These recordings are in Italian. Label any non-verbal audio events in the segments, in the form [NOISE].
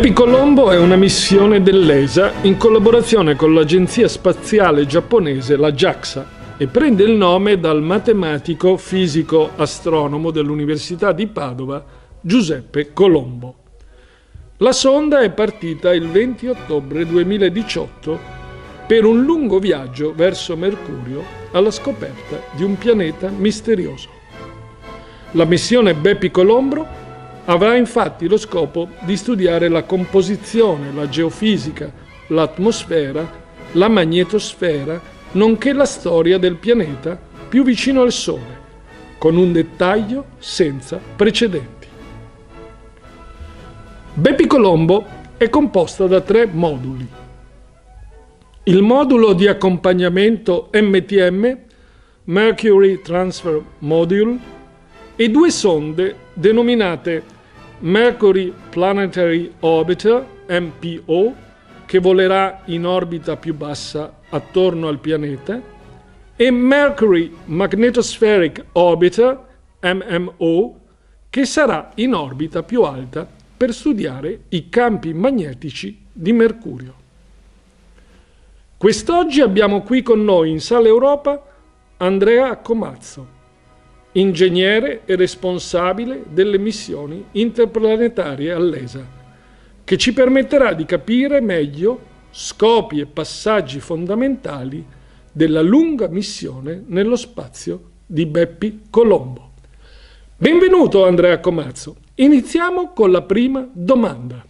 Happy Colombo è una missione dell'ESA in collaborazione con l'agenzia spaziale giapponese, la JAXA, e prende il nome dal matematico, fisico, astronomo dell'Università di Padova, Giuseppe Colombo. La sonda è partita il 20 ottobre 2018 per un lungo viaggio verso Mercurio alla scoperta di un pianeta misterioso. La missione Beppi Colombo Avrà infatti lo scopo di studiare la composizione, la geofisica, l'atmosfera, la magnetosfera, nonché la storia del pianeta più vicino al Sole, con un dettaglio senza precedenti. Beppi Colombo è composta da tre moduli. Il modulo di accompagnamento MTM, Mercury Transfer Module, e due sonde denominate Mercury Planetary Orbiter, MPO, che volerà in orbita più bassa attorno al pianeta, e Mercury Magnetospheric Orbiter, MMO, che sarà in orbita più alta per studiare i campi magnetici di Mercurio. Quest'oggi abbiamo qui con noi in Sala Europa Andrea Comazzo, ingegnere e responsabile delle missioni interplanetarie all'ESA, che ci permetterà di capire meglio scopi e passaggi fondamentali della lunga missione nello spazio di Beppi Colombo. Benvenuto Andrea Comazzo. Iniziamo con la prima domanda.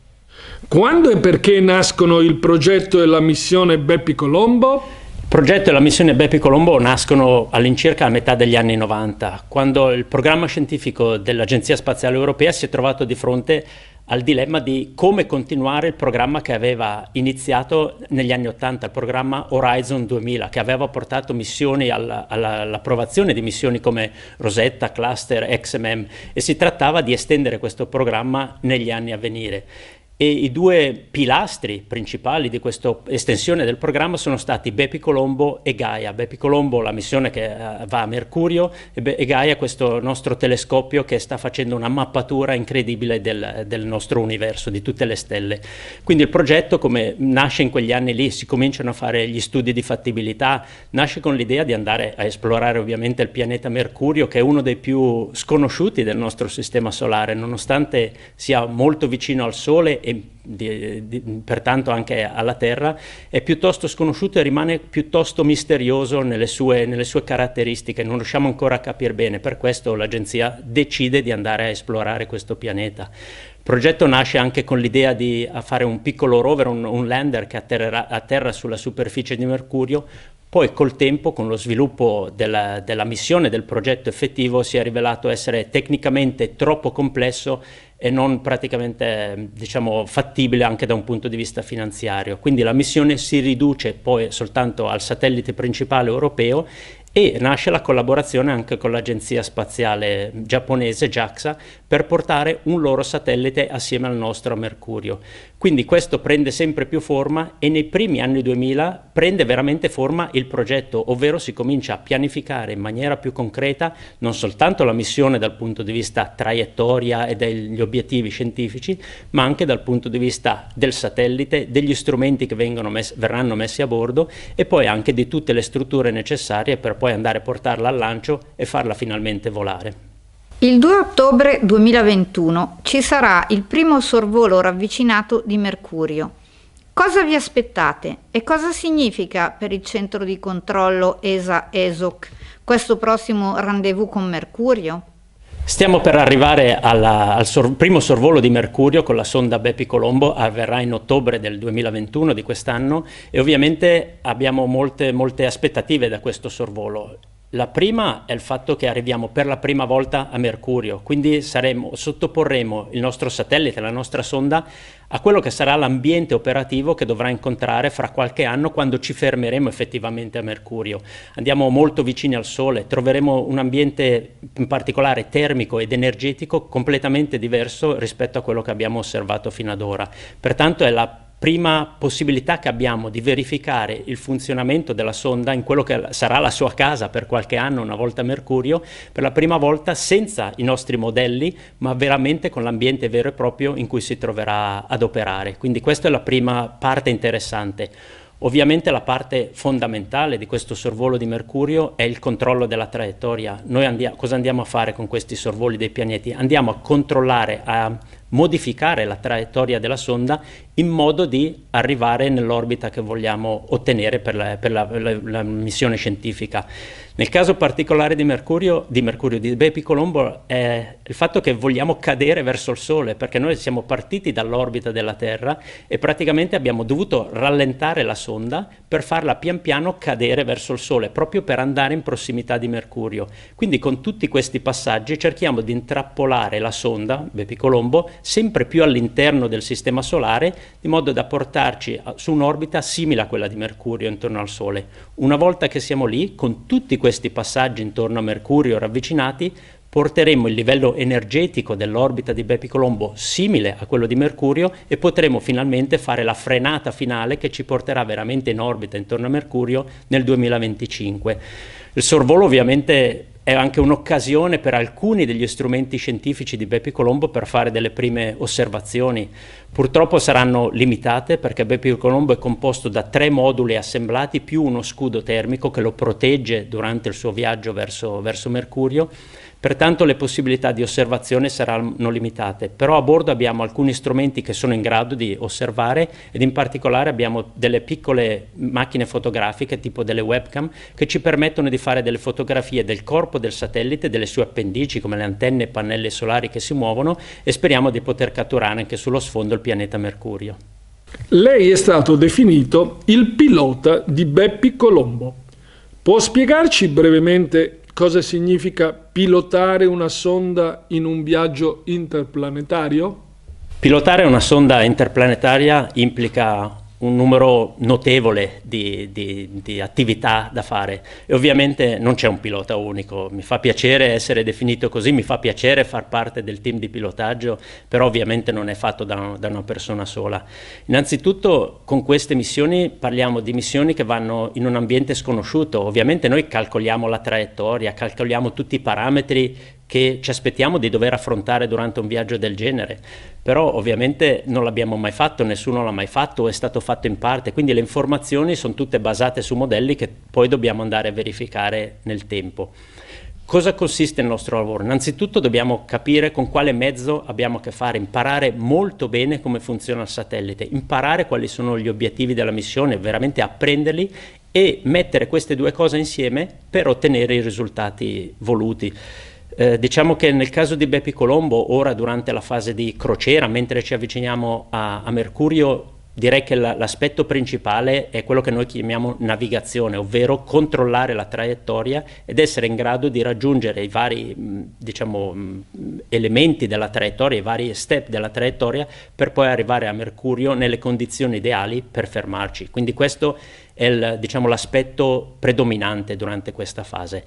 Quando e perché nascono il progetto e la missione Beppi Colombo? Il progetto e la missione Beppe Colombo nascono all'incirca a metà degli anni 90, quando il programma scientifico dell'Agenzia Spaziale Europea si è trovato di fronte al dilemma di come continuare il programma che aveva iniziato negli anni 80, il programma Horizon 2000, che aveva portato missioni all'approvazione all di missioni come Rosetta, Cluster, XMM e si trattava di estendere questo programma negli anni a venire. E i due pilastri principali di questa estensione del programma sono stati Bepi Colombo e Gaia. Bepi Colombo, la missione che eh, va a Mercurio, e, Gaia, questo nostro telescopio che sta facendo una mappatura incredibile del, del nostro universo, di tutte le stelle. Quindi il progetto, come nasce in quegli anni lì, si cominciano a fare gli studi di fattibilità, nasce con l'idea di andare a esplorare ovviamente il pianeta Mercurio, che è uno dei più sconosciuti del nostro sistema solare, nonostante sia molto vicino al Sole e di, di, pertanto anche alla Terra, è piuttosto sconosciuto e rimane piuttosto misterioso nelle sue, nelle sue caratteristiche, non riusciamo ancora a capire bene, per questo l'agenzia decide di andare a esplorare questo pianeta. Il progetto nasce anche con l'idea di fare un piccolo rover, un, un lander che atterrerà, atterra sulla superficie di Mercurio poi col tempo, con lo sviluppo della, della, missione, del progetto effettivo, si è rivelato essere tecnicamente troppo complesso e non praticamente diciamo, fattibile anche da un punto di vista finanziario. Quindi la missione si riduce poi soltanto al satellite principale europeo e nasce la collaborazione anche con l'Agenzia Spaziale Giapponese JAXA per portare un loro satellite assieme al nostro Mercurio. Quindi questo prende sempre più forma e nei primi anni 2000 prende veramente forma il progetto, ovvero si comincia a pianificare in maniera più concreta non soltanto la missione dal punto di vista traiettoria e degli obiettivi scientifici, ma anche dal punto di vista del satellite, degli strumenti che mes verranno messi a bordo e poi anche di tutte le strutture necessarie per poi andare a portarla al lancio e farla finalmente volare. Il 2 ottobre 2021 ci sarà il primo sorvolo ravvicinato di Mercurio. Cosa vi aspettate e cosa significa per il centro di controllo ESA-ESOC questo prossimo rendezvous con Mercurio? Stiamo per arrivare alla, al sor, primo sorvolo di Mercurio con la sonda Bepi Colombo, avverrà in ottobre del 2021 di quest'anno e ovviamente abbiamo molte, molte aspettative da questo sorvolo. La prima è il fatto che arriviamo per la prima volta a Mercurio, quindi saremo, sottoporremo il nostro satellite, la nostra sonda, a quello che sarà l'ambiente operativo che dovrà incontrare fra qualche anno quando ci fermeremo effettivamente a Mercurio. Andiamo molto vicini al Sole, troveremo un ambiente in particolare termico ed energetico completamente diverso rispetto a quello che abbiamo osservato fino ad ora. Pertanto è la prima possibilità che abbiamo di verificare il funzionamento della sonda in quello che sarà la sua casa per qualche anno una volta Mercurio, per la prima volta senza i nostri modelli, ma veramente con l'ambiente vero e proprio in cui si troverà ad operare. Quindi questa è la prima parte interessante. Ovviamente la parte fondamentale di questo sorvolo di Mercurio è il controllo della traiettoria. Noi andia cosa andiamo a fare con questi sorvoli dei pianeti? Andiamo a controllare, a modificare la traiettoria della sonda in modo di arrivare nell'orbita che vogliamo ottenere per, la, per la, la, la missione scientifica. Nel caso particolare di Mercurio, di, Mercurio, di Bepi Colombo, è il fatto che vogliamo cadere verso il Sole, perché noi siamo partiti dall'orbita della Terra e praticamente abbiamo dovuto rallentare la sonda per farla pian piano cadere verso il Sole, proprio per andare in prossimità di Mercurio. Quindi con tutti questi passaggi cerchiamo di intrappolare la sonda, Bepi Colombo, sempre più all'interno del Sistema Solare, di modo da portarci su un'orbita simile a quella di Mercurio intorno al Sole. Una volta che siamo lì, con tutti questi passaggi intorno a Mercurio ravvicinati, porteremo il livello energetico dell'orbita di Bepi Colombo simile a quello di Mercurio e potremo finalmente fare la frenata finale che ci porterà veramente in orbita intorno a Mercurio nel 2025. Il sorvolo ovviamente è anche un'occasione per alcuni degli strumenti scientifici di Beppi Colombo per fare delle prime osservazioni. Purtroppo saranno limitate perché Beppi Colombo è composto da tre moduli assemblati più uno scudo termico che lo protegge durante il suo viaggio verso, verso Mercurio, pertanto le possibilità di osservazione saranno limitate, però a bordo abbiamo alcuni strumenti che sono in grado di osservare ed in particolare abbiamo delle piccole macchine fotografiche tipo delle webcam che ci permettono di fare delle fotografie del corpo corpo del satellite, delle sue appendici come le antenne e pannelli solari che si muovono e speriamo di poter catturare anche sullo sfondo il pianeta Mercurio. Lei è stato definito il pilota di Beppi Colombo. Può spiegarci brevemente cosa significa pilotare una sonda in un viaggio interplanetario? Pilotare una sonda interplanetaria implica un numero notevole di, di, di, attività da fare e ovviamente non c'è un pilota unico, mi fa piacere essere definito così, mi fa piacere far parte del team di pilotaggio, però ovviamente non è fatto da, da una persona sola. Innanzitutto con queste missioni parliamo di missioni che vanno in un ambiente sconosciuto, ovviamente noi calcoliamo la traiettoria, calcoliamo tutti i parametri che ci aspettiamo di dover affrontare durante un viaggio del genere, però ovviamente non l'abbiamo mai fatto, nessuno l'ha mai fatto, è stato fatto fatto in parte, quindi le informazioni sono tutte basate su modelli che poi dobbiamo andare a verificare nel tempo. Cosa consiste il nostro lavoro? Innanzitutto dobbiamo capire con quale mezzo abbiamo a che fare, imparare molto bene come funziona il satellite, imparare quali sono gli obiettivi della missione, veramente apprenderli e mettere queste due cose insieme per ottenere i risultati voluti. Eh, diciamo che nel caso di Bepi Colombo, ora durante la fase di crociera, mentre ci avviciniamo a, a Mercurio, direi che l'aspetto principale è quello che noi chiamiamo navigazione, ovvero controllare la traiettoria ed essere in grado di raggiungere i vari diciamo, elementi della traiettoria, i vari step della traiettoria, per poi arrivare a Mercurio nelle condizioni ideali per fermarci. Quindi questo è il, diciamo, l'aspetto predominante durante questa fase.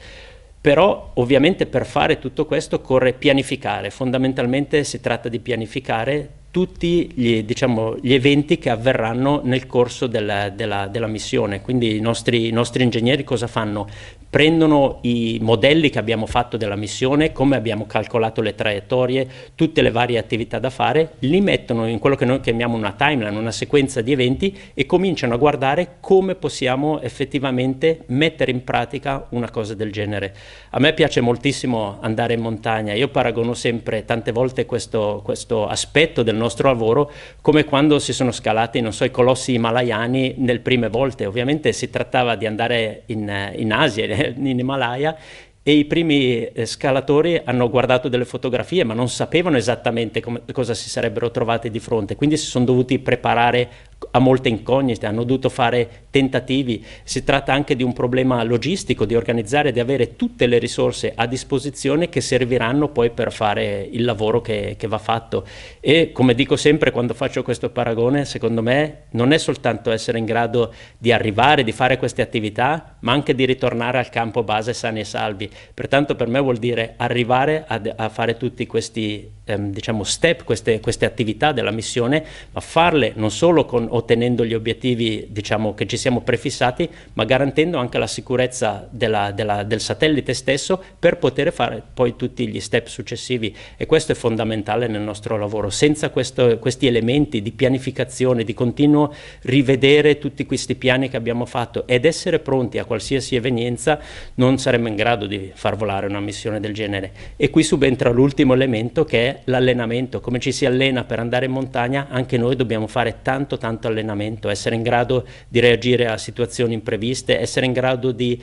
Però ovviamente per fare tutto questo occorre pianificare, fondamentalmente si tratta di pianificare tutti gli, diciamo, gli, eventi che avverranno nel corso della, della, della missione. Quindi i nostri, i nostri, ingegneri cosa fanno? Prendono i modelli che abbiamo fatto della missione, come abbiamo calcolato le traiettorie, tutte le varie attività da fare, li mettono in quello che noi chiamiamo una timeline, una sequenza di eventi e cominciano a guardare come possiamo effettivamente mettere in pratica una cosa del genere. A me piace moltissimo andare in montagna, io paragono sempre tante volte questo, questo aspetto del nostro lavoro, come quando si sono scalati, non so, i colossi himalayani nelle prime volte. Ovviamente si trattava di andare in, eh, in Asia, [LAUGHS] in Himalaya, e i primi eh, scalatori hanno guardato delle fotografie ma non sapevano esattamente come, cosa si sarebbero trovati di fronte, quindi si sono dovuti preparare ha molte incognite, hanno dovuto fare tentativi, si tratta anche di un problema logistico, di organizzare, di avere tutte le risorse a disposizione che serviranno poi per fare il lavoro che, che va fatto. E come dico sempre quando faccio questo paragone, secondo me non è soltanto essere in grado di arrivare, di fare queste attività, ma anche di ritornare al campo base sani e salvi. Pertanto per me vuol dire arrivare a, a fare tutti questi ehm, diciamo step, queste, queste, attività della missione, ma farle non solo con, ottenendo gli obiettivi diciamo, che ci siamo prefissati, ma garantendo anche la sicurezza della, della, del satellite stesso per poter fare poi tutti gli step successivi e questo è fondamentale nel nostro lavoro. Senza questo, questi elementi di pianificazione, di continuo rivedere tutti questi piani che abbiamo fatto ed essere pronti a qualsiasi evenienza, non saremmo in grado di far volare una missione del genere. E qui subentra l'ultimo elemento che è l'allenamento, come ci si allena per andare in montagna, anche noi dobbiamo fare tanto tanto allenamento, essere in grado di reagire a situazioni impreviste, essere in grado di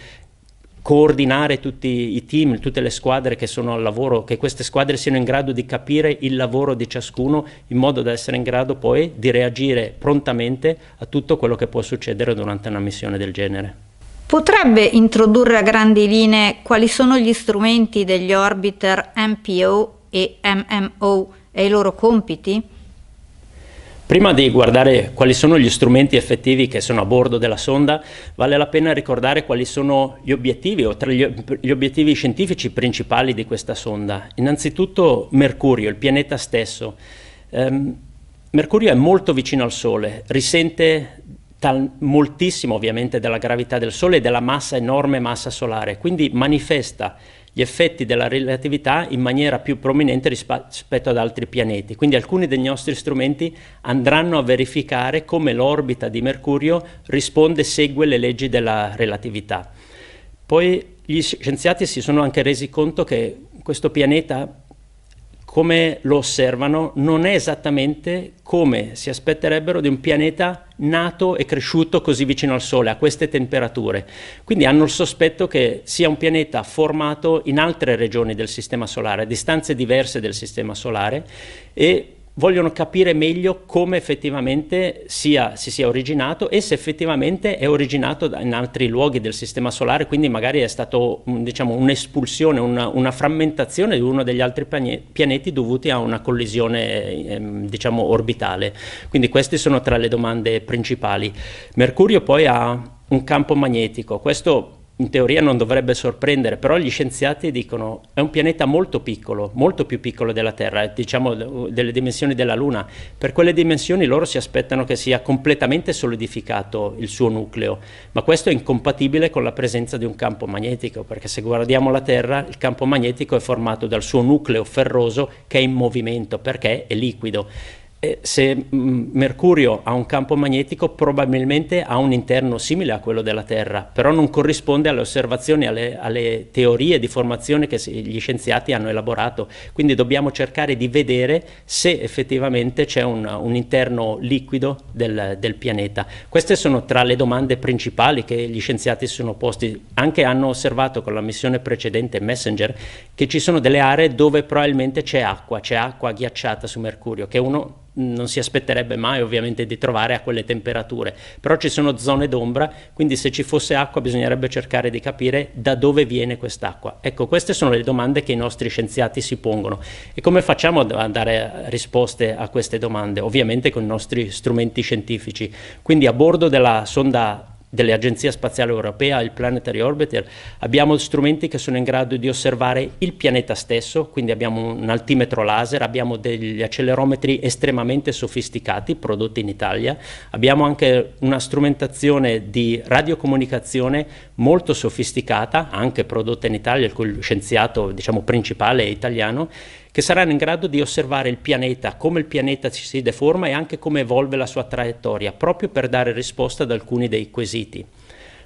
coordinare tutti i team, tutte le squadre che sono al lavoro, che queste squadre siano in grado di capire il lavoro di ciascuno in modo da essere in grado poi di reagire prontamente a tutto quello che può succedere durante una missione del genere. Potrebbe introdurre a grandi linee quali sono gli strumenti degli orbiter MPO e MMO e i loro compiti? Prima di guardare quali sono gli strumenti effettivi che sono a bordo della sonda, vale la pena ricordare quali sono gli obiettivi o tra gli obiettivi scientifici principali di questa sonda. Innanzitutto Mercurio, il pianeta stesso. Um, Mercurio è molto vicino al Sole, risente tal, moltissimo ovviamente della gravità del Sole e della massa, enorme massa solare, quindi manifesta gli effetti della relatività in maniera più prominente rispetto ad altri pianeti. Quindi alcuni dei nostri strumenti andranno a verificare come l'orbita di Mercurio risponde e segue le leggi della relatività. Poi gli scienziati si sono anche resi conto che questo pianeta come lo osservano non è esattamente come si aspetterebbero di un pianeta nato e cresciuto così vicino al Sole, a queste temperature. Quindi hanno il sospetto che sia un pianeta formato in altre regioni del Sistema Solare, a distanze diverse del Sistema Solare, e vogliono capire meglio come effettivamente sia, si sia originato e se effettivamente è originato in altri luoghi del sistema solare, quindi magari è stata diciamo, un'espulsione, una, una, frammentazione di uno degli altri pianeti dovuti a una collisione ehm, diciamo, orbitale. Quindi queste sono tra le domande principali. Mercurio poi ha un campo magnetico, questo in teoria non dovrebbe sorprendere, però gli scienziati dicono che è un pianeta molto piccolo, molto più piccolo della Terra, eh, diciamo delle dimensioni della Luna. Per quelle dimensioni loro si aspettano che sia completamente solidificato il suo nucleo, ma questo è incompatibile con la presenza di un campo magnetico, perché se guardiamo la Terra il campo magnetico è formato dal suo nucleo ferroso che è in movimento, perché è liquido. Eh, se mm, Mercurio ha un campo magnetico probabilmente ha un interno simile a quello della Terra, però non corrisponde alle osservazioni, alle, alle teorie di formazione che gli scienziati hanno elaborato, quindi dobbiamo cercare di vedere se effettivamente c'è un, un interno liquido del, del, pianeta. Queste sono tra le domande principali che gli scienziati si sono posti, anche hanno osservato con la missione precedente Messenger che ci sono delle aree dove probabilmente c'è acqua, c'è acqua ghiacciata su Mercurio, che uno non si aspetterebbe mai ovviamente di trovare a quelle temperature, però ci sono zone d'ombra, quindi se ci fosse acqua bisognerebbe cercare di capire da dove viene quest'acqua. Ecco, queste sono le domande che i nostri scienziati si pongono e come facciamo a dare risposte a queste domande? Ovviamente con i nostri strumenti scientifici, quindi a bordo della sonda dell'Agenzia Spaziale Europea, il Planetary Orbiter, abbiamo strumenti che sono in grado di osservare il pianeta stesso, quindi abbiamo un altimetro laser, abbiamo degli accelerometri estremamente sofisticati prodotti in Italia, abbiamo anche una strumentazione di radiocomunicazione molto sofisticata, anche prodotta in Italia, il cui scienziato diciamo, principale è italiano, che saranno in grado di osservare il pianeta, come il pianeta si deforma e anche come evolve la sua traiettoria, proprio per dare risposta ad alcuni dei quesiti.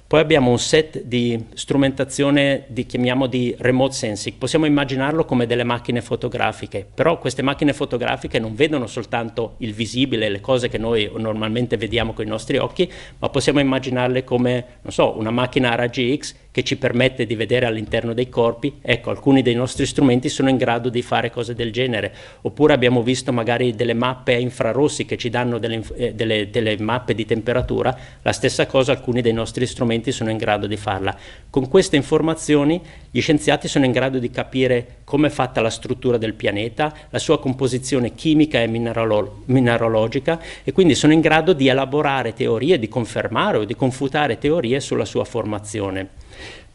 Poi abbiamo un set di strumentazione di, chiamiamo di remote sensing, possiamo immaginarlo come delle macchine fotografiche, però queste macchine fotografiche non vedono soltanto il visibile, le cose che noi normalmente vediamo con i nostri occhi, ma possiamo immaginarle come, non so, una macchina a raggi X che ci permette di vedere all'interno dei corpi, ecco, alcuni dei nostri strumenti sono in grado di fare cose del genere. Oppure abbiamo visto magari delle mappe a infrarossi che ci danno delle, eh, delle, delle mappe di temperatura, la stessa cosa alcuni dei nostri strumenti sono in grado di farla. Con queste informazioni gli scienziati sono in grado di capire come è fatta la struttura del pianeta, la sua composizione chimica e mineralo mineralogica e quindi sono in grado di elaborare teorie, di confermare o di confutare teorie sulla sua formazione.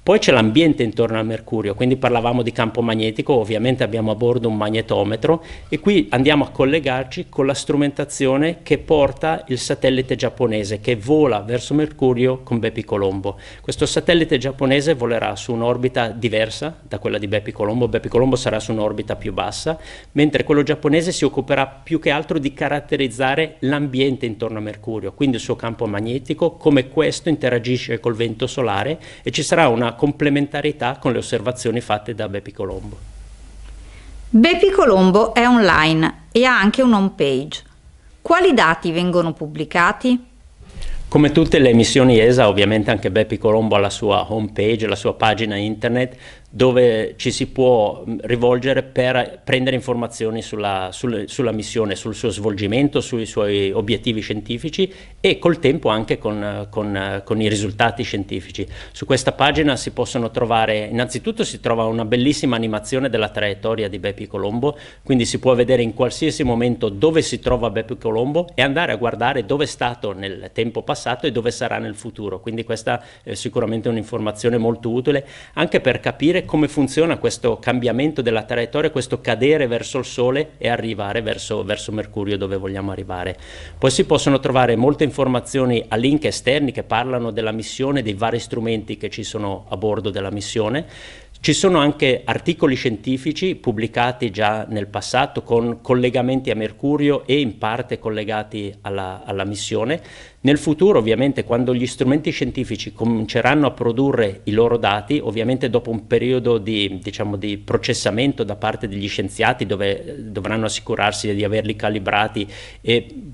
Poi c'è l'ambiente intorno al mercurio, quindi parlavamo di campo magnetico, ovviamente abbiamo a bordo un magnetometro e qui andiamo a collegarci con la strumentazione che porta il satellite giapponese che vola verso Mercurio con Bepi Colombo. Questo satellite giapponese volerà su un'orbita diversa da quella di Bepi Colombo, Bepi Colombo sarà su un'orbita più bassa, mentre quello giapponese si occuperà più che altro di caratterizzare l'ambiente intorno a Mercurio, quindi il suo campo magnetico, come questo interagisce col vento solare e ci sarà una complementarietà con le osservazioni fatte da Beppi Colombo. Beppi Colombo è online e ha anche un home page. Quali dati vengono pubblicati? Come tutte le missioni ESA, ovviamente anche Beppi Colombo ha la sua home page, la sua pagina internet dove ci si può mm, rivolgere per prendere informazioni sulla, sulla, sulla, missione, sul suo svolgimento, sui suoi obiettivi scientifici e col tempo anche con, con, con, i risultati scientifici. Su questa pagina si possono trovare, innanzitutto si trova una bellissima animazione della traiettoria di Beppi Colombo, quindi si può vedere in qualsiasi momento dove si trova Beppi Colombo e andare a guardare dove è stato nel tempo passato e dove sarà nel futuro. Quindi questa è sicuramente un'informazione molto utile anche per capire capire come funziona questo cambiamento della traiettoria, questo cadere verso il Sole e arrivare verso, verso Mercurio dove vogliamo arrivare. Poi si possono trovare molte informazioni a link esterni che parlano della missione, dei vari strumenti che ci sono a bordo della missione. Ci sono anche articoli scientifici pubblicati già nel passato con collegamenti a Mercurio e in parte collegati alla, alla missione. Nel futuro ovviamente quando gli strumenti scientifici cominceranno a produrre i loro dati, ovviamente dopo un periodo di, diciamo, di processamento da parte degli scienziati dove eh, dovranno assicurarsi di averli calibrati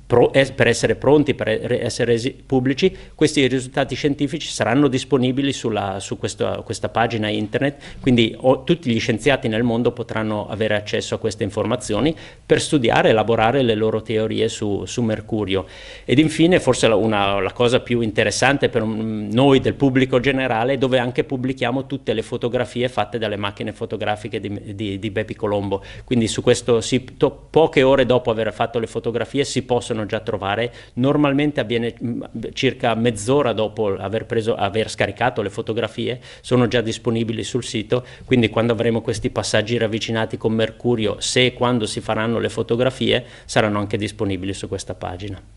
pro, eh, per essere pronti, per essere resi pubblici, questi risultati scientifici saranno disponibili sulla, su questa, questa, pagina internet, quindi o, tutti gli scienziati nel mondo potranno avere accesso a queste informazioni per studiare e elaborare le loro teorie su, su Mercurio. Ed infine forse la una, la cosa più interessante per noi del pubblico generale, dove anche pubblichiamo tutte le fotografie fatte dalle macchine fotografiche di, di, di Beppi Colombo. Quindi su questo sito, poche ore dopo aver fatto le fotografie, si possono già trovare. Normalmente avviene circa mezz'ora dopo aver, preso, aver scaricato le fotografie, sono già disponibili sul sito. Quindi quando avremo questi passaggi ravvicinati con Mercurio, se e quando si faranno le fotografie, saranno anche disponibili su questa pagina.